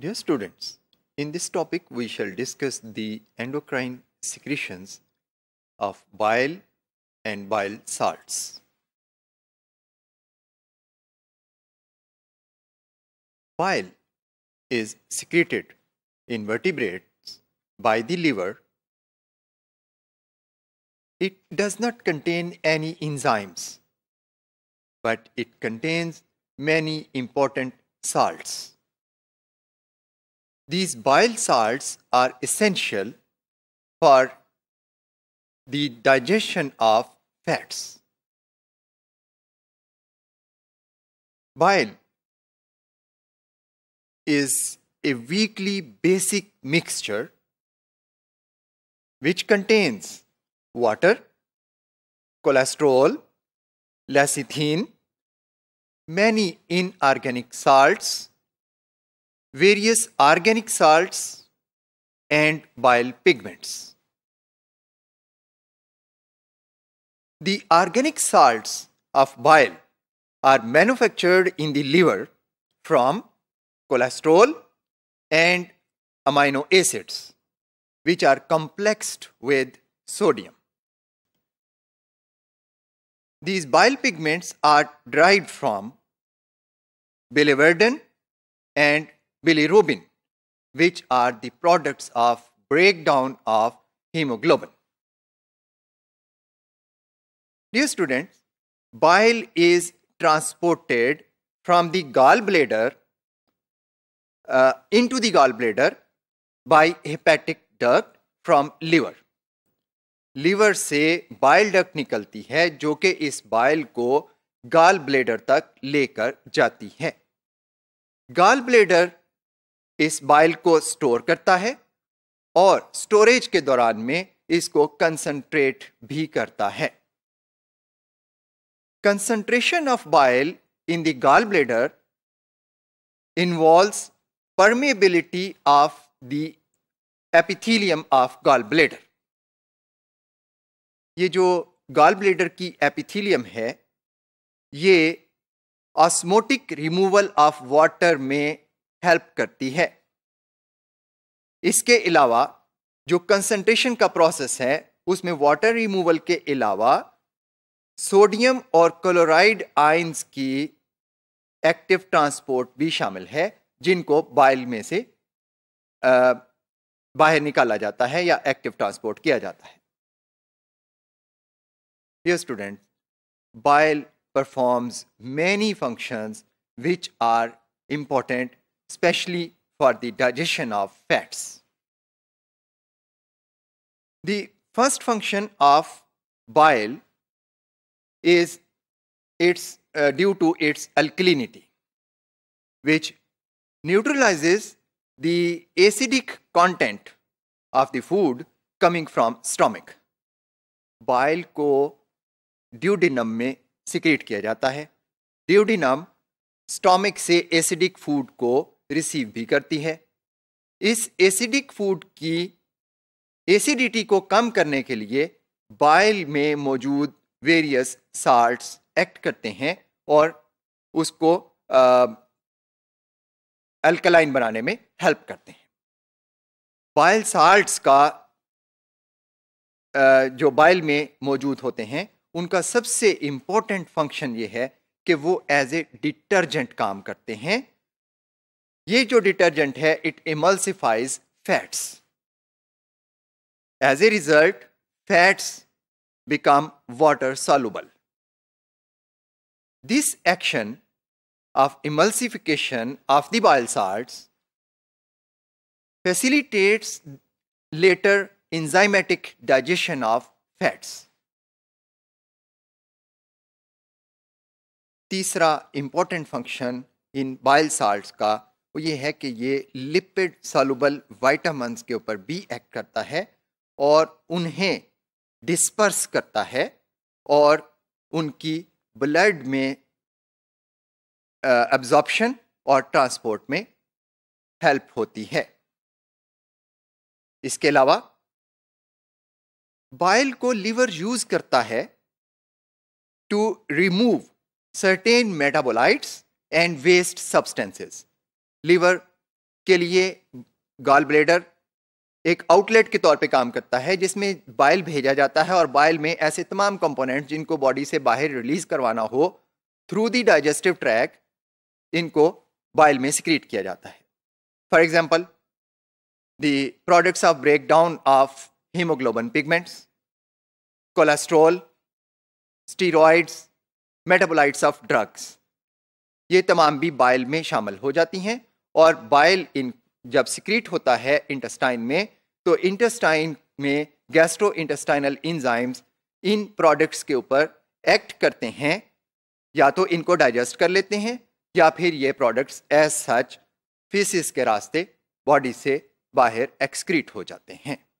Dear students, in this topic we shall discuss the endocrine secretions of bile and bile salts. Bile is secreted in vertebrates by the liver. It does not contain any enzymes, but it contains many important salts. These bile salts are essential for the digestion of fats. Bile is a weakly basic mixture which contains water, cholesterol, lecithin, many inorganic salts, various organic salts and bile pigments. The organic salts of bile are manufactured in the liver from cholesterol and amino acids, which are complexed with sodium. These bile pigments are derived from biliverdin and bilirubin, which are the products of breakdown of hemoglobin. Dear students, bile is transported from the gallbladder uh, into the gallbladder by hepatic duct from liver. Liver से bile duct निकलती है जो कि इस bile को gall bladder तक लेकर जाती है गाल ब्लेडर इस बाइल को स्टोर करता है और स्टोरेज के दौरान में इसको कंसंट्रेट भी करता है concentration of bile in the gall bladder involve permeability of the epithelium of gall bladder ये जो गाल ब्लेडर की एपिथीलियम है ये ऑस्मोटिक रिमूवल ऑफ वाटर में हेल्प करती है इसके अलावा जो कंसंट्रेशन का प्रोसेस है उसमें वाटर रिमूवल के अलावा सोडियम और क्लोराइड आइंस की एक्टिव ट्रांसपोर्ट भी शामिल है जिनको बाइल में से आ, बाहर निकाला जाता है या एक्टिव ट्रांसपोर्ट किया जाता है ये student bile performs many functions which are important especially for the digestion of fats. The first function of bile is its, uh, due to its alkalinity, which neutralizes the acidic content of the food coming from stomach. Bile को duodenum में secrete किया जाता है Duodenum stomach से acidic food को receive भी करती है इस एसिडिक फूड की एसिडिटी को कम करने के लिए बाइल में मौजूद वेरियस साल्ट्स एक्ट करते हैं और उसको अल्कलाइन बनाने में हेल्प करते हैं बाइल साल्ट्स का आ, जो बाइल में मौजूद होते हैं उनका सबसे इम्पोर्टेंट फंक्शन ये है कि वो एज ए डिटर्जेंट काम करते हैं ये जो डिटर्जेंट है it emulsifies fats as a result fats become water soluble this action of emulsification of the bile salts facilitates later enzymatic digestion of fats तीसरा important function in bile salt का वो ये है कि ये लिपिड सॉलुबल वाइटामस के ऊपर भी एक्ट करता है और उन्हें डिस्पर्स करता है और उनकी ब्लड में एब्जॉर्प्शन और ट्रांसपोर्ट में हेल्प होती है इसके अलावा बाइल को लीवर यूज करता है to remove certain metabolites and waste substances liver के लिए गाल ब्लेडर एक आउटलेट के तौर पे काम करता है जिसमें बाइल भेजा जाता है और बाइल में ऐसे तमाम कंपोनेंट्स जिनको बॉडी से बाहर रिलीज करवाना हो थ्रू दी डाइजेस्टिव ट्रैक इनको बाइल में सिक्रीट किया जाता है for example the products of break down of haemoglobin pigments cholesterol steroids metabolites of drugs ये तमाम भी बाइल में शामिल हो जाती हैं और बाइल इन जब सिक्रीट होता है इंटेस्टाइन में तो इंटेस्टाइन में गैस्ट्रो इंटेस्टाइनल इंजाइम्स इन प्रोडक्ट्स के ऊपर एक्ट करते हैं या तो इनको डाइजेस्ट कर लेते हैं या फिर ये प्रोडक्ट्स एज सच फीसिस के रास्ते बॉडी से बाहर एक्सक्रीट हो जाते हैं